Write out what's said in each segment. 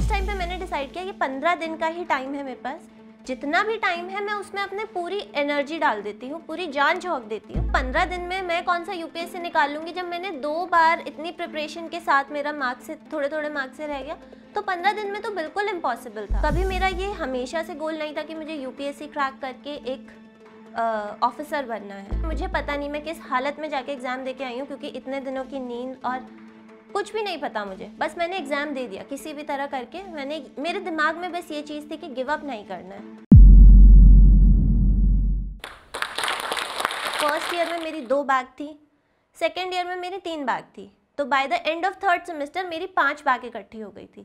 उस टाइम पे मैंने डिसाइड किया कि पंद्रह दिन का ही टाइम है मेरे पास जितना भी टाइम है मैं उसमें अपने पूरी एनर्जी डाल देती हूँ पूरी जान झोंक देती हूँ पंद्रह दिन में मैं कौन सा यूपीएससी निकालूंगी जब मैंने दो बार इतनी प्रिपरेशन के साथ मेरा मार्क्स से थोड़े थोड़े मार्क्स से रह गया तो पंद्रह दिन में तो बिल्कुल इम्पॉसिबल था कभी मेरा ये हमेशा से गोल नहीं था कि मुझे यूपीएससी क्रैक करके एक ऑफिसर बनना है मुझे पता नहीं मैं किस हालत में जाके एग्ज़ाम दे आई हूँ क्योंकि इतने दिनों की नींद और कुछ भी नहीं पता मुझे बस मैंने एग्ज़ाम दे दिया किसी भी तरह करके मैंने मेरे दिमाग में बस ये चीज़ थी कि गिव अप नहीं करना है फर्स्ट ईयर में मेरी दो बैग थी सेकेंड ईयर में मेरी तीन बैग थी तो by the end of third semester मेरी पांच बैग इकट्ठी हो गई थी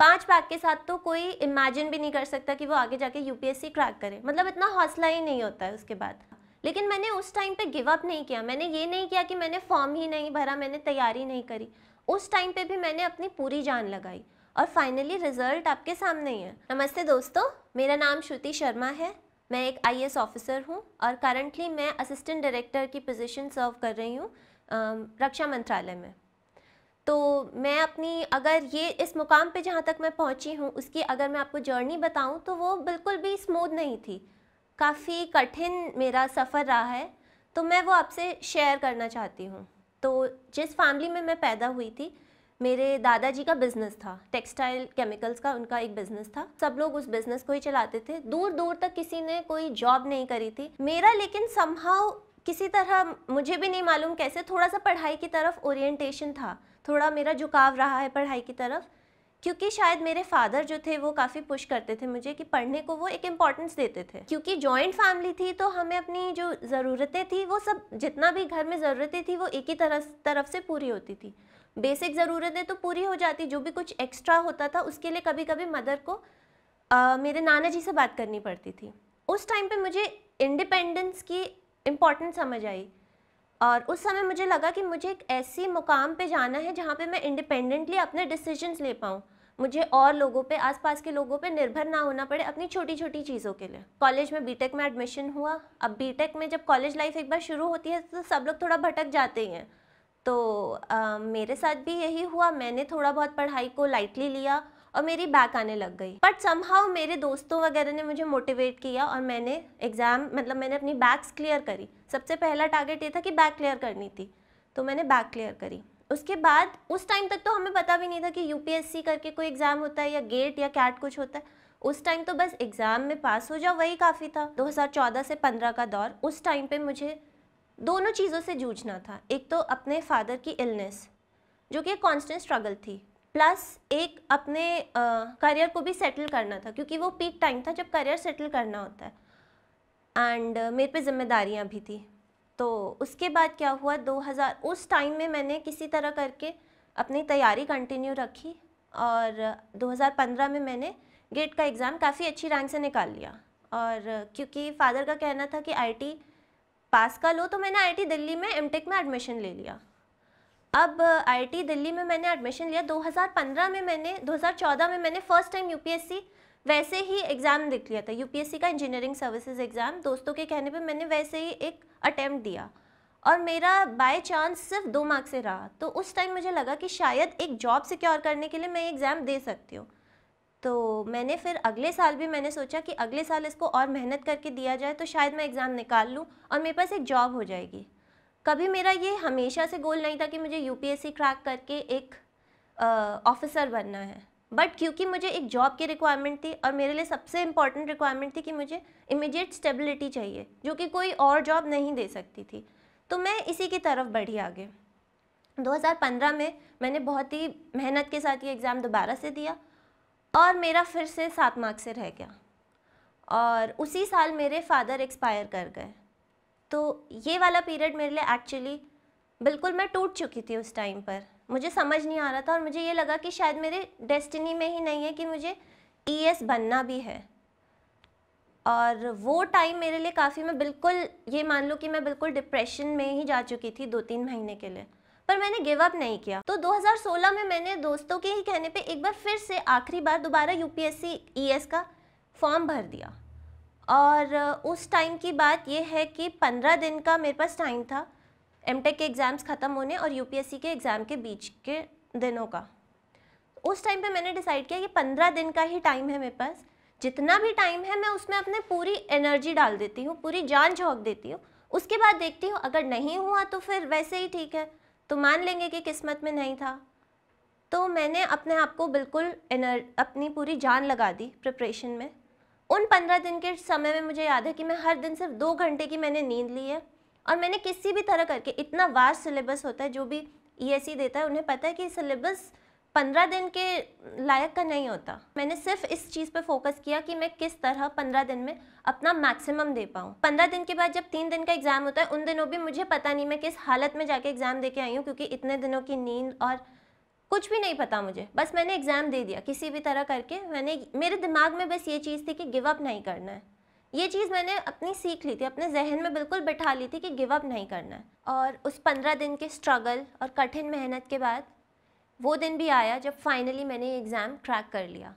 पांच बैग के साथ तो कोई इमेजिन भी नहीं कर सकता कि वो आगे जाके यूपीएससी क्रैक करे मतलब इतना हौसला ही नहीं होता है उसके बाद लेकिन मैंने उस टाइम पे गिव अप नहीं किया मैंने ये नहीं किया कि मैंने फॉर्म ही नहीं भरा मैंने तैयारी नहीं करी उस टाइम पे भी मैंने अपनी पूरी जान लगाई और फाइनली रिजल्ट आपके सामने ही है नमस्ते दोस्तों मेरा नाम श्रुति शर्मा है मैं एक आई ऑफिसर हूँ और करंटली मैं असिस्टेंट डायरेक्टर की पोजिशन सर्व कर रही हूँ रक्षा मंत्रालय में तो मैं अपनी अगर ये इस मुकाम पे जहाँ तक मैं पहुँची हूँ उसकी अगर मैं आपको जर्नी बताऊँ तो वो बिल्कुल भी स्मूथ नहीं थी काफ़ी कठिन मेरा सफ़र रहा है तो मैं वो आपसे शेयर करना चाहती हूँ तो जिस फैमिली में मैं पैदा हुई थी मेरे दादाजी का बिज़नेस था टेक्सटाइल केमिकल्स का उनका एक बिज़नेस था सब लोग उस बिज़नेस को ही चलाते थे दूर दूर तक किसी ने कोई जॉब नहीं करी थी मेरा लेकिन समहाउ किसी तरह मुझे भी नहीं मालूम कैसे थोड़ा सा पढ़ाई की तरफ ओरिएंटेशन था थोड़ा मेरा झुकाव रहा है पढ़ाई की तरफ क्योंकि शायद मेरे फादर जो थे वो काफ़ी पुश करते थे मुझे कि पढ़ने को वो एक इम्पॉर्टेंस देते थे क्योंकि जॉइंट फैमिली थी तो हमें अपनी जो ज़रूरतें थी वो सब जितना भी घर में ज़रूरतें थी वो एक ही तरफ तरफ से पूरी होती थी बेसिक ज़रूरतें तो पूरी हो जाती जो भी कुछ एक्स्ट्रा होता था उसके लिए कभी कभी मदर को आ, मेरे नाना जी से बात करनी पड़ती थी उस टाइम पर मुझे इंडिपेंडेंस की इम्पॉर्टेंस समझ आई और उस समय मुझे लगा कि मुझे एक ऐसी मुकाम पे जाना है जहाँ पे मैं इंडिपेंडेंटली अपने डिसीजंस ले पाऊँ मुझे और लोगों पे आसपास के लोगों पे निर्भर ना होना पड़े अपनी छोटी छोटी चीज़ों के लिए कॉलेज में बीटेक में एडमिशन हुआ अब बीटेक में जब कॉलेज लाइफ एक बार शुरू होती है तो सब लोग थोड़ा भटक जाते हैं तो आ, मेरे साथ भी यही हुआ मैंने थोड़ा बहुत पढ़ाई को लाइटली लिया और मेरी बैक आने लग गई बट समहाउ मेरे दोस्तों वगैरह ने मुझे मोटिवेट किया और मैंने एग्ज़ाम मतलब मैंने अपनी बैक्स क्लियर करी सबसे पहला टारगेट ये था कि बैक क्लियर करनी थी तो मैंने बैक क्लियर करी उसके बाद उस टाइम तक तो हमें पता भी नहीं था कि यूपीएससी करके कोई एग्ज़ाम होता है या गेट या कैट कुछ होता है उस टाइम तो बस एग्ज़ाम में पास हो जाओ वही काफ़ी था 2014 से 15 का दौर उस टाइम पे मुझे दोनों चीज़ों से जूझना था एक तो अपने फादर की इलनेस जो कि एक कॉन्स्टेंट स्ट्रगल थी प्लस एक अपने करियर को भी सेटल करना था क्योंकि वो पीक टाइम था जब करियर सेटल करना होता है एंड मेरे पे जिम्मेदारियाँ भी थी तो उसके बाद क्या हुआ 2000 उस टाइम में मैंने किसी तरह करके अपनी तैयारी कंटिन्यू रखी और 2015 में मैंने गेट का एग्ज़ाम काफ़ी अच्छी रैंक से निकाल लिया और क्योंकि फ़ादर का कहना था कि आईटी पास का लो तो मैंने आईटी दिल्ली में एमटेक में एडमिशन ले लिया अब आईटी दिल्ली में मैंने एडमिशन लिया 2015 में मैंने 2014 में मैंने फ़र्स्ट टाइम यूपीएससी वैसे ही एग्ज़ाम देख लिया था यूपीएससी का इंजीनियरिंग सर्विसेज एग्ज़ाम दोस्तों के कहने पे मैंने वैसे ही एक अटैम्प्ट दिया और मेरा बाय चांस सिर्फ दो मार्क्स से रहा तो उस टाइम मुझे लगा कि शायद एक जॉब सिक्योर करने के लिए मैं एग्ज़ाम दे सकती हूँ तो मैंने फिर अगले साल भी मैंने सोचा कि अगले साल इसको और मेहनत करके दिया जाए तो शायद मैं एग्ज़ाम निकाल लूँ और मेरे पास एक जॉब हो जाएगी कभी मेरा ये हमेशा से गोल नहीं था कि मुझे यूपीएससी क्रैक करके एक ऑफिसर बनना है बट क्योंकि मुझे एक जॉब की रिक्वायरमेंट थी और मेरे लिए सबसे इम्पॉर्टेंट रिक्वायरमेंट थी कि मुझे इमीडिएट स्टेबिलिटी चाहिए जो कि कोई और जॉब नहीं दे सकती थी तो मैं इसी की तरफ बढ़ी आगे 2015 में मैंने बहुत ही मेहनत के साथ ये एग्ज़ाम दोबारा से दिया और मेरा फिर से सात मार्क्स से रह गया और उसी साल मेरे फादर एक्सपायर कर गए तो ये वाला पीरियड मेरे लिए एक्चुअली बिल्कुल मैं टूट चुकी थी उस टाइम पर मुझे समझ नहीं आ रहा था और मुझे ये लगा कि शायद मेरे डेस्टिनी में ही नहीं है कि मुझे ई e बनना भी है और वो टाइम मेरे लिए काफ़ी मैं बिल्कुल ये मान लो कि मैं बिल्कुल डिप्रेशन में ही जा चुकी थी दो तीन महीने के लिए पर मैंने गिव अप नहीं किया तो 2016 में मैंने दोस्तों के ही कहने पे एक बार फिर से आखिरी बार दोबारा यू पी e का फॉर्म भर दिया और उस टाइम की बात यह है कि पंद्रह दिन का मेरे पास टाइम था एमटेक के एग्ज़ाम्स ख़त्म होने और यूपीएससी के एग्ज़ाम के बीच के दिनों का उस टाइम पे मैंने डिसाइड किया कि पंद्रह दिन का ही टाइम है मेरे पास जितना भी टाइम है मैं उसमें अपने पूरी एनर्जी डाल देती हूँ पूरी जान झोंक देती हूँ उसके बाद देखती हूँ अगर नहीं हुआ तो फिर वैसे ही ठीक है तो मान लेंगे कि किस्मत में नहीं था तो मैंने अपने आप को बिल्कुल एनर अपनी पूरी जान लगा दी प्रिपरेशन में उन पंद्रह दिन के समय में मुझे याद है कि मैं हर दिन सिर्फ दो घंटे की मैंने नींद ली है और मैंने किसी भी तरह करके इतना वास्ट सिलेबस होता है जो भी ई e देता है उन्हें पता है कि सिलेबस पंद्रह दिन के लायक का नहीं होता मैंने सिर्फ इस चीज़ पे फोकस किया कि मैं किस तरह पंद्रह दिन में अपना मैक्सिमम दे पाऊँ पंद्रह दिन के बाद जब तीन दिन का एग्ज़ाम होता है उन दिनों भी मुझे पता नहीं मैं किस हालत में जाके एग्ज़ाम दे के आई हूँ क्योंकि इतने दिनों की नींद और कुछ भी नहीं पता मुझे बस मैंने एग्ज़ाम दे दिया किसी भी तरह करके मैंने मेरे दिमाग में बस ये चीज़ थी कि गिव अप नहीं करना है ये चीज़ मैंने अपनी सीख ली थी अपने जहन में बिल्कुल बिठा ली थी कि गिव अप नहीं करना है और उस पंद्रह दिन के स्ट्रगल और कठिन मेहनत के बाद वो दिन भी आया जब फाइनली मैंने ये एग्ज़ाम क्रैक कर लिया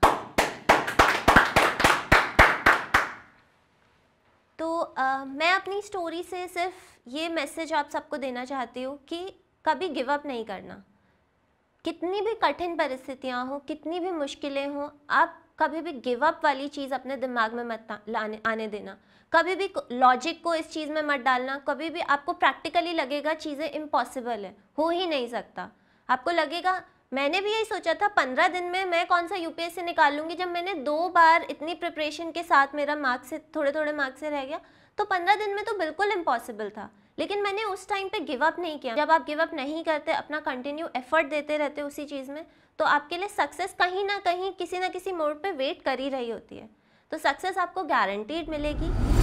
तो आ, मैं अपनी स्टोरी से सिर्फ ये मैसेज आप सबको देना चाहती हूँ कि कभी गिव अप नहीं करना कितनी भी कठिन परिस्थितियाँ हों कितनी भी मुश्किलें हों आप कभी भी गिव अप वाली चीज़ अपने दिमाग में मत लाने आने देना कभी भी लॉजिक को इस चीज़ में मत डालना कभी भी आपको प्रैक्टिकली लगेगा चीज़ें इम्पॉसिबल है हो ही नहीं सकता आपको लगेगा मैंने भी यही सोचा था पंद्रह दिन में मैं कौन सा यूपीएससी निकाल लूँगी जब मैंने दो बार इतनी प्रिपरेशन के साथ मेरा मार्क्स थोड़े थोड़े मार्क्स से रह गया तो पंद्रह दिन में तो बिल्कुल इम्पॉसिबल था लेकिन मैंने उस टाइम पे गिव अप नहीं किया जब आप गिव अप नहीं करते अपना कंटिन्यू एफर्ट देते रहते उसी चीज़ में तो आपके लिए सक्सेस कहीं ना कहीं किसी ना किसी मोड पे वेट कर ही रही होती है तो सक्सेस आपको गारंटीड मिलेगी